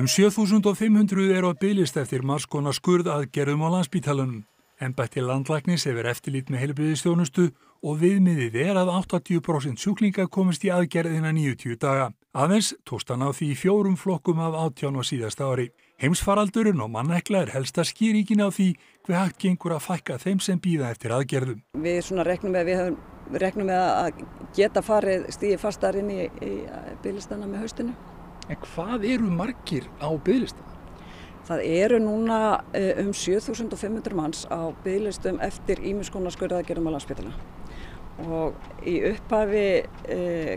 Um 7500 eru að bylist eftir margskona skurð aðgerðum á landsbítalunum. Embætti landlæknis hefur eftirlit með helbriðistjónustu og viðmiðið er að 80% sjúklinga komist í aðgerðina 90 daga. Aðeins tóstan á því fjórum flokkum af áttján og síðasta ári. Heimsfaraldurinn og mannekla er helsta skýringin á því hver hægt gengur að fækka þeim sem býða eftir aðgerðum. Við reknum með, við reknum með að geta farið stíði fastar inn í, í bylistana með haustinu. En hvað eru margir á bygglistum? Það eru núna eh, um 7500 manns á bygglistum eftir ímiskonaskurða að gera um að landsbytila. Og í upphafi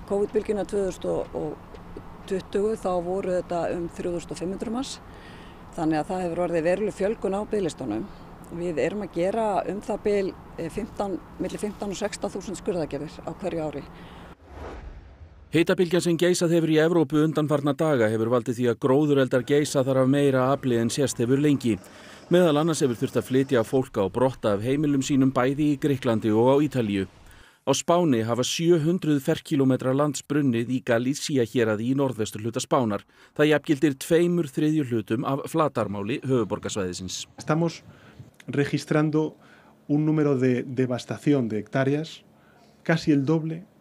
COVID-bylgina 2020 þá voru þetta um 3500 manns. Þannig að það hefur orðið veruleg fjölgun á bygglistunum. Við erum að gera um það bygg millir 15 og 16 þúsund skurðagerðir á hverju ári Hitabilgja sem geysað hefur í Evrópu undanfarnar daga hefur valdið því að gróðureldar geysað þar af meira aflið en sérst hefur lengi. Meðal annars hefur þurft að flytja fólka og brotta af heimilum sínum bæði í Greiklandi og á Ítalju. Á Spáni hafa 700 ferkilometra landsbrunnið í Galícia hér að í norðvestur hluta Spánar. Það jafngildir tveimur þriðjur hlutum af flatarmáli höfuborgarsvæðisins. Estamos registrando un número de devastación de hectáreas, casi el doble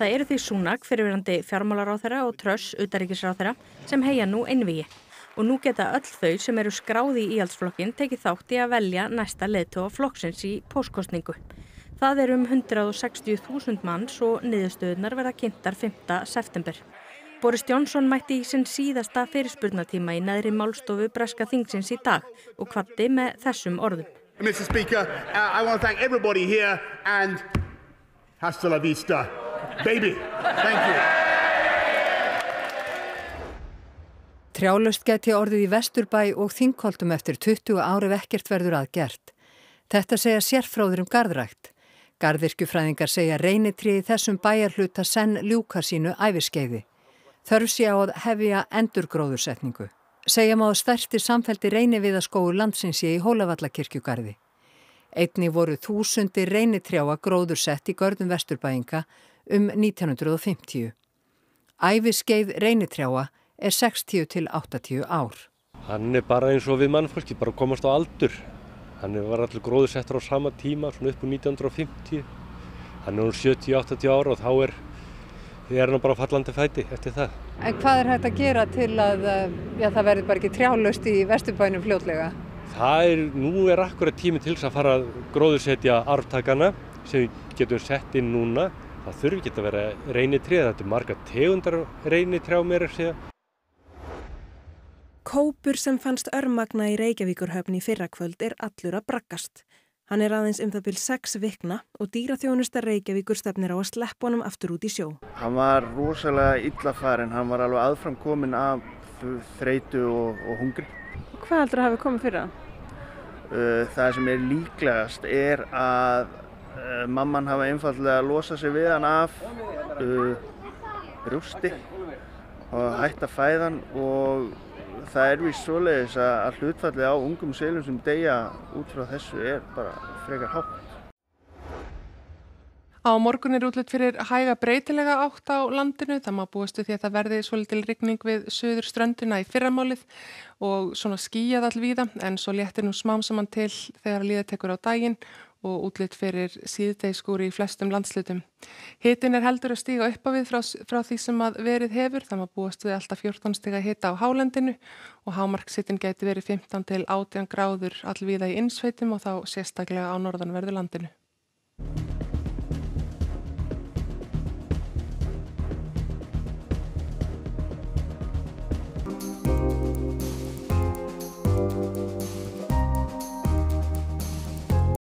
Það eru því Súnak, fyrirverandi fjármálaráþara og Tröss, utaríkisráþara, sem heia nú einvigi. Og nú geta öll þau sem eru skráði í íhaldsflokkin tekið þátt í að velja næsta leðtóa flokksins í póskostningu. Það eru um 160.000 manns og niðurstöðunar verða kynntar 5. september. Boris Jónsson mætti í sinn síðasta fyrirspurnatíma í neðri málstofu Breska Þingsins í dag og kvatti með þessum orðum. Mr. Speaker, uh, I want to thank everybody here and hasta la vista. Baby, thank you. Trjálust geti orðið í Vesturbæ og Þingkoltum eftir 20 ári vekkert verður aðgert. Þetta segja sérfróður um gardrækt. Gardirkjufræðingar segja reynitriði þessum bæjarhluta senn ljúka sínu æfiskeiði. Þörf sé á að hefja endurgróðursetningu. Segja má stærsti samfældi reyni við að skóu landsinsi í Hólavallakirkjugarði. Einni voru þúsundir reynitrjáa gróðursett í görðum Vesturbæinga um 1950. Æviskeið reynitrjáa er 60 til 80 ár. Hann er bara eins og við mannfólki, bara komast á aldur. Hann var allir gróðsettur á sama tíma, svona upp úr 1950. Hann er um 70-80 ára og þá er, er hann bara fallandi fæti eftir það. En hvað er hægt að gera til að eh, já, það verður bara ekki trjálust í vesturbænum fljótlega? Það er, nú er akkurat tími til þess að fara að gróðsetja arftakana sem við getum sett inn núna það þurfi ekki að vera reynitrið, þetta er marga tegundar reynitrjá mér að segja. Kópur sem fannst örmagna í Reykjavíkurhöfni fyrrakvöld er allur að braggast. Hann er aðeins um það byrj sex vikna og dýraþjónusta Reykjavíkur stefnir á að sleppa honum aftur út í sjó. Hann var rosalega yllafarinn, hann var alveg aðframkomin af þreitu og, og hungri. Hvað heldur að hafi komið fyrir það? Uh, það sem er líklegast er að Eh, mamman hafa einfallega losað sér við hann af uh, rústi og hætt að fæðan og það er vist svoleiðis að hlutfallið á ungum selum sem deyja út frá þessu er bara frekar hátt. Á morgun er útlut fyrir hæga breytilega átt á landinu, það má búastu því að það verði svolítil rigning við söður ströndina í fyrramálið og svona skýjað allvíða en svo léttir nú smám saman til þegar liðatekur á daginn og útlitt fyrir síðdeigskúri í flestum landslutum. Hitin er heldur að stíga upp á við frá, frá því sem að verið hefur, þannig að búast við alltaf 14 stiga hita á hálendinu og hámarksittin geti verið 15 til 18 gráður allvíða í innsveitum og þá sérstaklega á norðanverðu landinu.